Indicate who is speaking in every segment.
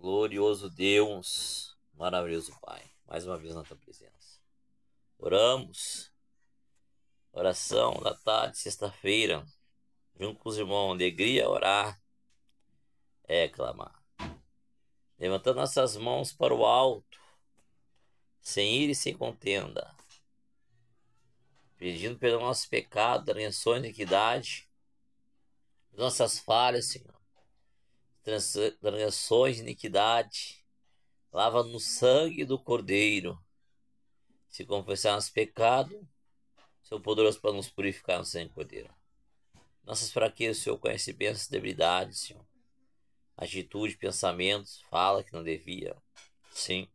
Speaker 1: Glorioso Deus, maravilhoso Pai, mais uma vez na tua presença. Oramos. Oração da tarde, sexta-feira. Junto com os irmãos, alegria orar é clamar. Levantando nossas mãos para o alto, sem ir e sem contenda. Pedindo pelo nosso pecado, da lençóis de iniquidade, nossas falhas, Senhor transgressões e iniquidade, lava no sangue do Cordeiro. Se confessarmos pecado, seu poderoso para nos purificar no sangue do Cordeiro. Nossas fraquezas, o Senhor conhece bem as debilidades, Senhor. Atitude, pensamentos, fala que não devia. Sim.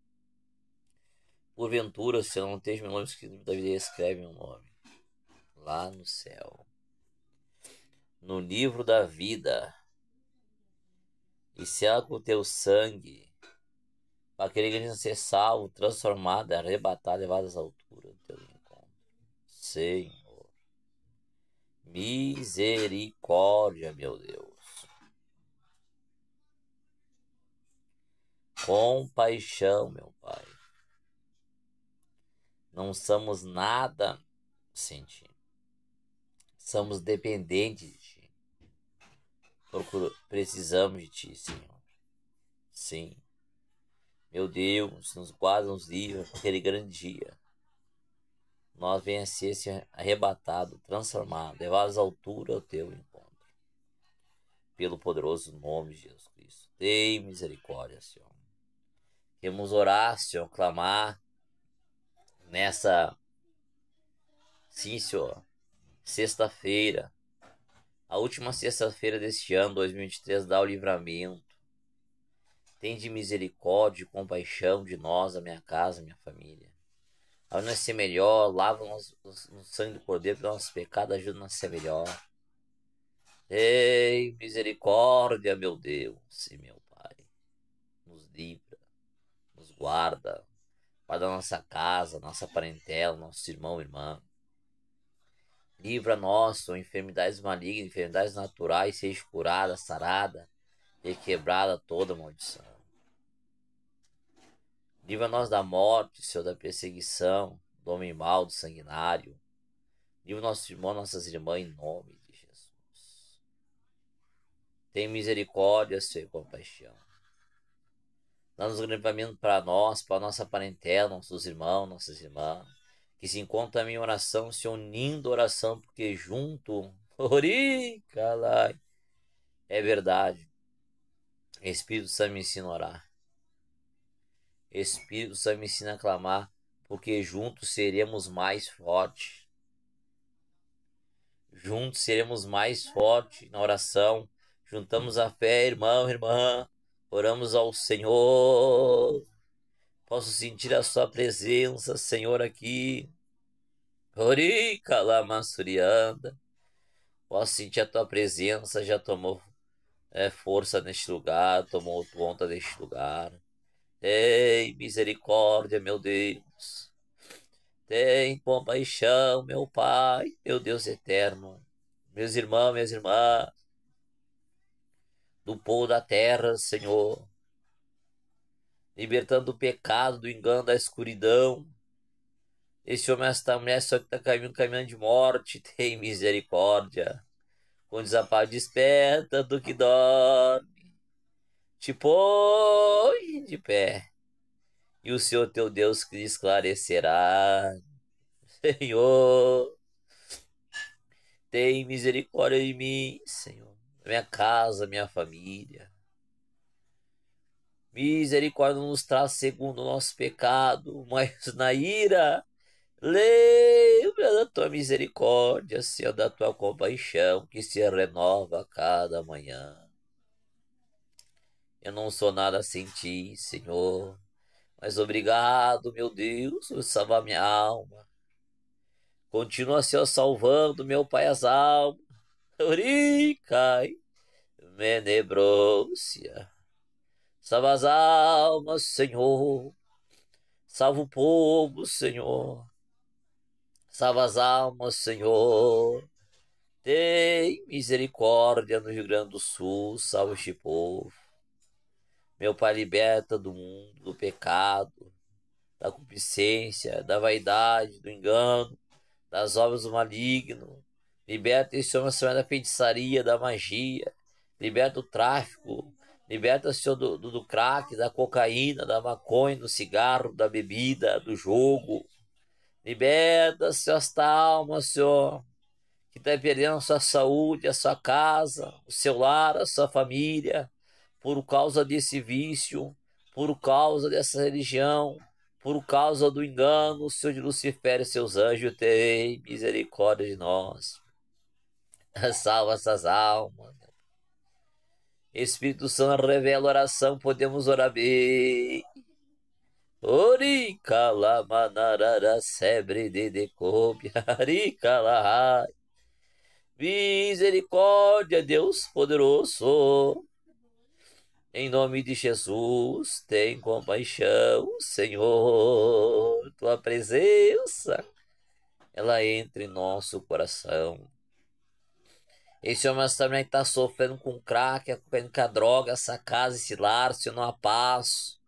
Speaker 1: Porventura, se eu não tenho meu nome escrito da escreve meu nome. Lá no céu. No livro da vida e sela com o teu sangue, para que a igreja seja salva, transformada, arrebatada, levada às alturas do teu encontro. Senhor, misericórdia, meu Deus. Compaixão, meu Pai. Não somos nada sentindo. Somos dependentes Procuro, precisamos de ti, Senhor. Sim. Meu Deus, nos guarda, nos livra aquele grande dia. Nós venha ser arrebatado, transformado, levados à altura ao teu encontro. Pelo poderoso nome de Jesus Cristo. Dei misericórdia, Senhor. Queremos orar, Senhor, clamar nessa. Sim, Senhor. Sexta-feira, a última sexta-feira deste ano, 2023, dá o livramento. Tem de misericórdia e compaixão de nós, da minha casa, minha família. Ajuda-nos a ser melhor, lava-nos no sangue do Cordeiro pelos nossos pecados, ajuda-nos a ser melhor. Ei, misericórdia, meu Deus e meu Pai. Nos livra, nos guarda, guarda a nossa casa, nossa parentela, nosso irmão e irmã. Livra-nos, enfermidades malignas, enfermidades naturais, seja curada, sarada e quebrada toda maldição. Livra-nos da morte, Senhor, da perseguição, do homem mau, do sanguinário. Livra nossos irmãos, nossas irmãs, em nome de Jesus. Tem misericórdia, Senhor, e compaixão. Dá-nos um livramento para nós, para nossa parentela, nossos irmãos, nossas irmãs que se encontra a minha oração, se unindo oração, porque junto, ori, calai, é verdade. Espírito Santo me ensina a orar. Espírito Santo me ensina a clamar, porque juntos seremos mais fortes. Juntos seremos mais fortes na oração. Juntamos a fé, irmão, irmã. Oramos ao Senhor. Posso sentir a sua presença, Senhor, aqui. Rorica Lamasurianda. Posso sentir a tua presença, já tomou é, força neste lugar, tomou conta deste lugar. Tem misericórdia, meu Deus. Tem compaixão, meu Pai, meu Deus eterno. Meus irmãos, minhas irmãs, do povo da terra, Senhor libertando do pecado, do engano, da escuridão. Esse homem, esta mulher, só que está caminhando, caminhando de morte, tem misericórdia. Com desamparo, desperta do que dorme, te põe de pé, e o Senhor teu Deus que esclarecerá. Senhor, tem misericórdia de mim, Senhor, minha casa, minha família misericórdia nos traz segundo o nosso pecado, mas na ira, lembra da tua misericórdia, Senhor, da tua compaixão que se renova a cada manhã. Eu não sou nada sem ti, Senhor, mas obrigado, meu Deus, por salvar minha alma. Continua, Senhor, salvando, meu Pai, as almas. Oricai, Menebrôncia. Salva as almas, Senhor. Salva o povo, Senhor. Salva as almas, Senhor. Tem misericórdia no Rio Grande do Sul, salva este povo. Meu Pai, liberta do mundo, do pecado, da concupiscência, da vaidade, do engano, das obras do maligno. Liberta esse homem da feitiçaria, da magia. Liberta o tráfico, Liberta o senhor do, do, do crack, da cocaína, da maconha, do cigarro, da bebida, do jogo. Liberta, Senhor, esta alma, Senhor, que está perdendo a sua saúde, a sua casa, o seu lar, a sua família, por causa desse vício, por causa dessa religião, por causa do engano, Senhor de Lucifer e seus anjos, tem misericórdia de nós. Salva essas almas, Espírito Santo revela oração, podemos orar bem. Ori kalamanarara sebre de decobia, Misericórdia, Deus poderoso. Em nome de Jesus, tem compaixão, Senhor. Tua presença, ela entra em nosso coração. Esse homem também está sofrendo com crack, com a droga, essa casa, esse lar, se não há paz.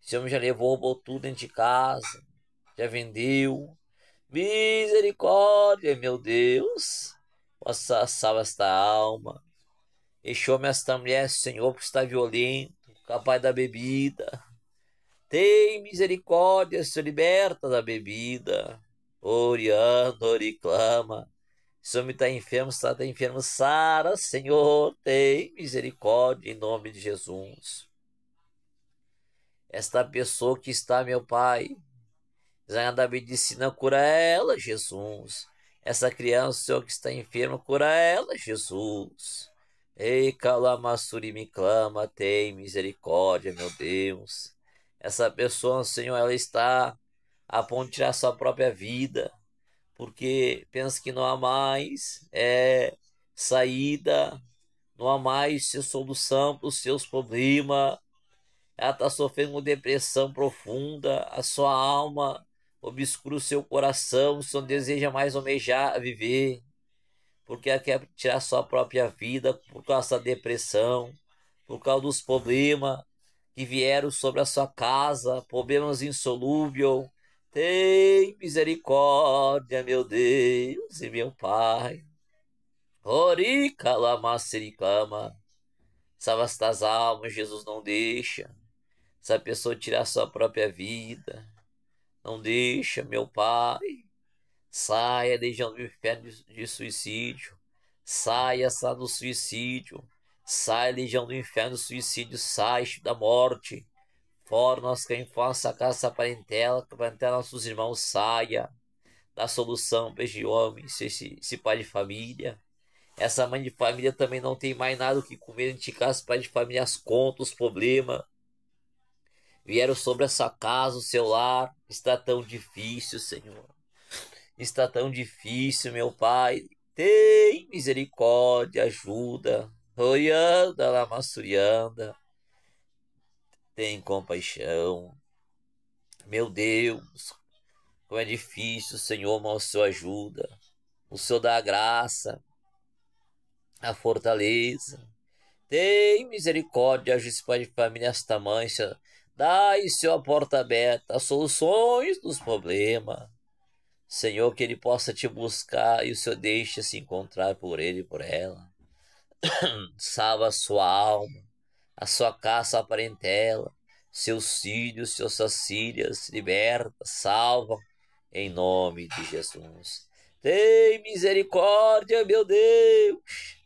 Speaker 1: Esse homem já levou, roubou tudo dentro de casa, já vendeu. Misericórdia, meu Deus, possa salva esta alma. Esse homem, esta mulher, Senhor, que está violento, capaz da bebida. Tem misericórdia, se liberta da bebida. Oriando, ori clama esse homem está enfermo, está enfermo. Sara, Senhor, tem misericórdia em nome de Jesus. Esta pessoa que está, meu Pai, da medicina, cura ela, Jesus. Essa criança, Senhor, que está enferma, cura ela, Jesus. Ei, calamassuri me clama, tem misericórdia, meu Deus. Essa pessoa, Senhor, ela está a ponto de tirar sua própria vida porque pensa que não há mais é, saída, não há mais solução para os seus problemas. Ela está sofrendo uma depressão profunda, a sua alma obscura o seu coração, não deseja mais almejar viver, porque ela quer tirar sua própria vida por causa da depressão, por causa dos problemas que vieram sobre a sua casa, problemas insolúveis, tem misericórdia, meu Deus e meu Pai. Orica lamacericama. Salva estas almas, Jesus não deixa. Essa pessoa tirar sua própria vida. Não deixa, meu Pai. Saia legião do inferno de suicídio. Saia, saia do suicídio. Sai, legião do inferno, suicídio, sai da morte fora nossa queremos faça casa parentela, que parentela nossos irmãos saia da solução beijo de homem, se esse pai de família. Essa mãe de família também não tem mais nada o que comer, a gente casa pai de família as contas, os problemas. Vieram sobre essa casa, o seu lar, está tão difícil, Senhor. Está tão difícil, meu Pai. Tem misericórdia, ajuda. Royanda, Lamassurianda tem compaixão. Meu Deus, como é difícil, Senhor, mas o Senhor ajuda. O Senhor dá a graça, a fortaleza. Tem misericórdia, ajude Pai de família esta mancha. Dai, Senhor, a porta aberta, as soluções dos problemas. Senhor, que ele possa te buscar e o Senhor deixe se encontrar por ele e por ela. Salva a sua alma a sua casa, a parentela, seus filhos, suas filhas, liberta, salva, em nome de Jesus. Tem misericórdia, meu Deus.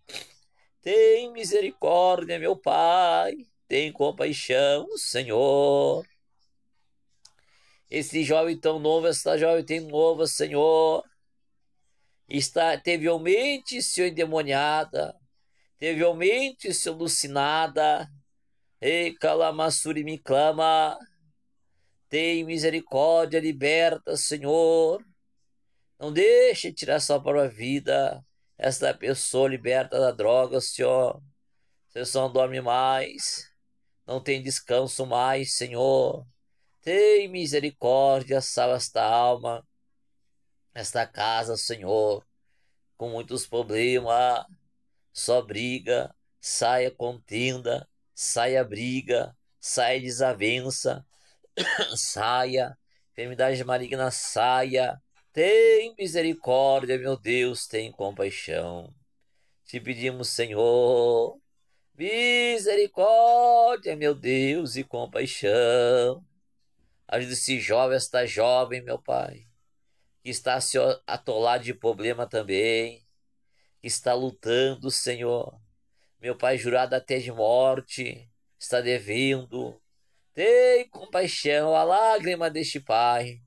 Speaker 1: Tem misericórdia, meu Pai. Tem compaixão, Senhor. Esse jovem tão novo, essa jovem tão nova, Senhor. Está, teve a mente, Senhor, endemoniada teve a mente solucinada, e calamassuri me clama, tem misericórdia, liberta, Senhor. Não deixe tirar sua própria vida. Esta pessoa liberta da droga, Senhor. Você só não dorme mais. Não tem descanso mais, Senhor. Tem misericórdia, salva esta alma. Esta casa, Senhor. Com muitos problemas só briga, saia contenda, saia briga, saia desavença, saia, enfermidade maligna, saia. Tem misericórdia, meu Deus, tem compaixão. Te pedimos, Senhor, misericórdia, meu Deus, e compaixão. Ajuda esse jovem, esta jovem, meu Pai, que está se atolado de problema também que está lutando, Senhor. Meu Pai jurado até de morte, está devendo. Tem compaixão a lágrima deste Pai.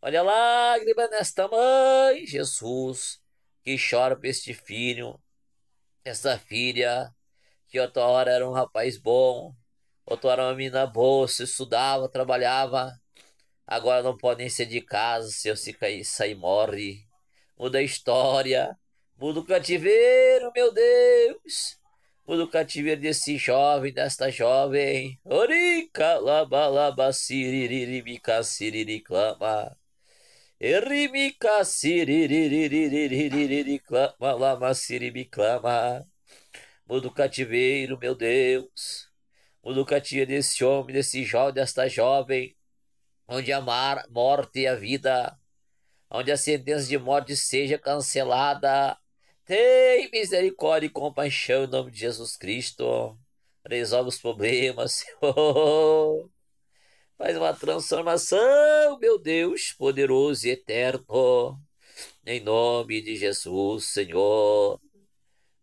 Speaker 1: Olha a lágrima nesta mãe, Jesus, que chora por este filho, esta filha, que outrora era um rapaz bom, outrora uma menina boa, se estudava, trabalhava, agora não podem ser de casa, se eu se cair, sair, morre. Muda a história, Muda o cativeiro, meu Deus. Muda o cativeiro desse jovem, desta jovem. Orica, laba, laba, siriririmica, siririclama Erimica, siriririririririclama lama, sirimiclama. Muda o cativeiro, meu Deus. Muda o cativeiro desse homem, desse jovem, desta jovem. Onde a morte e a vida onde a sentença de morte seja cancelada, tem misericórdia e compaixão em nome de Jesus Cristo. Resolve os problemas, Senhor. Faz uma transformação, meu Deus, poderoso e eterno. Em nome de Jesus, Senhor.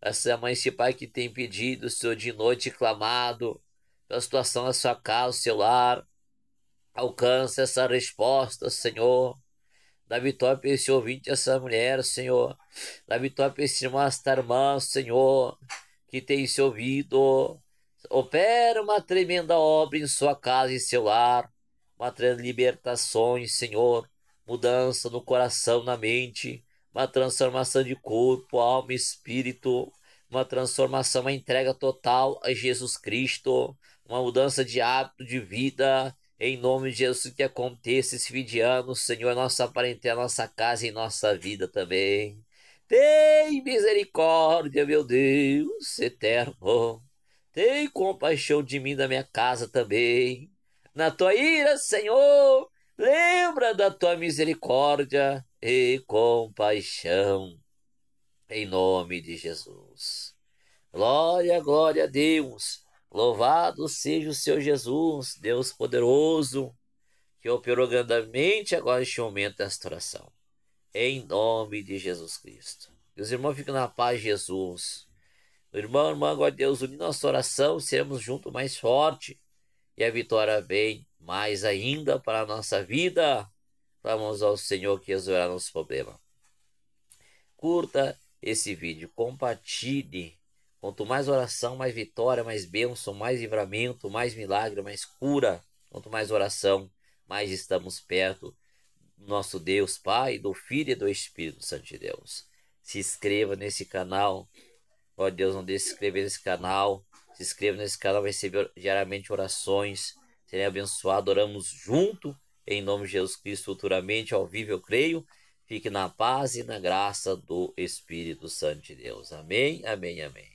Speaker 1: Essa é mãe, esse pai que tem pedido, Senhor, de noite clamado pela situação da sua casa, seu lar. Alcança essa resposta, Senhor da vitória para esse ouvinte, essa mulher, Senhor. Da vitória para esse irmão, esta irmã, Senhor, que tem se ouvido. Opera uma tremenda obra em sua casa e seu lar, uma tremenda libertação Senhor, mudança no coração, na mente, uma transformação de corpo, alma e espírito, uma transformação, uma entrega total a Jesus Cristo, uma mudança de hábito de vida, em nome de Jesus, que aconteça esse fim de ano, Senhor, nossa parentela, nossa casa e nossa vida também. Tem misericórdia, meu Deus eterno. Tem compaixão de mim, da minha casa também. Na tua ira, Senhor, lembra da tua misericórdia e compaixão. Em nome de Jesus. Glória, glória a Deus. Louvado seja o seu Jesus, Deus poderoso, que operou grandemente agora neste momento desta oração. Em nome de Jesus Cristo. Meus irmãos, fiquem na paz Jesus. Meu irmão, irmã, agora Deus unindo nossa oração, seremos juntos mais forte e a vitória vem mais ainda para a nossa vida. Vamos ao Senhor que resolverá nosso problema. Curta esse vídeo, compartilhe Quanto mais oração, mais vitória, mais bênção, mais livramento, mais milagre, mais cura. Quanto mais oração, mais estamos perto do nosso Deus Pai, do Filho e do Espírito Santo de Deus. Se inscreva nesse canal. Ó Deus, não deixe de se inscrever nesse canal. Se inscreva nesse canal, vai receber diariamente orações. Serem abençoados. Oramos junto, em nome de Jesus Cristo, futuramente, ao vivo, eu creio. Fique na paz e na graça do Espírito Santo de Deus. Amém, amém, amém.